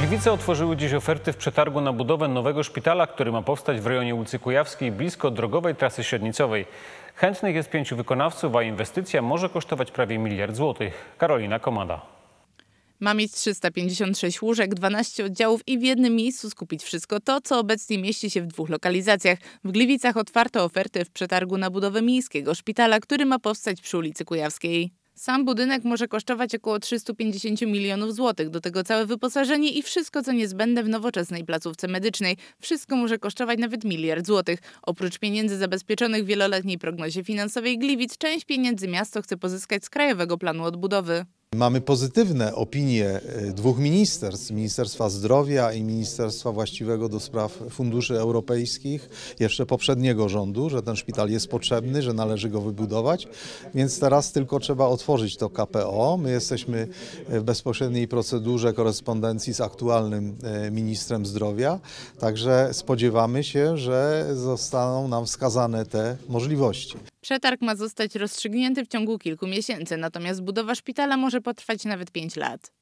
Gliwice otworzyły dziś oferty w przetargu na budowę nowego szpitala, który ma powstać w rejonie ulicy Kujawskiej blisko drogowej trasy średnicowej. Chętnych jest pięciu wykonawców, a inwestycja może kosztować prawie miliard złotych. Karolina Komada. Ma mieć 356 łóżek, 12 oddziałów i w jednym miejscu skupić wszystko to, co obecnie mieści się w dwóch lokalizacjach. W Gliwicach otwarto ofertę w przetargu na budowę miejskiego szpitala, który ma powstać przy ulicy Kujawskiej. Sam budynek może kosztować około 350 milionów złotych, do tego całe wyposażenie i wszystko, co niezbędne w nowoczesnej placówce medycznej. Wszystko może kosztować nawet miliard złotych. Oprócz pieniędzy zabezpieczonych w wieloletniej prognozie finansowej Gliwic, część pieniędzy miasto chce pozyskać z Krajowego Planu Odbudowy. Mamy pozytywne opinie e, dwóch ministerstw, Ministerstwa Zdrowia i Ministerstwa właściwego do spraw funduszy europejskich, jeszcze poprzedniego rządu, że ten szpital jest potrzebny, że należy go wybudować, więc teraz tylko trzeba otworzyć to KPO. My jesteśmy e, w bezpośredniej procedurze korespondencji z aktualnym e, ministrem zdrowia, także spodziewamy się, że zostaną nam wskazane te możliwości. Przetarg ma zostać rozstrzygnięty w ciągu kilku miesięcy, natomiast budowa szpitala może potrwać nawet 5 lat.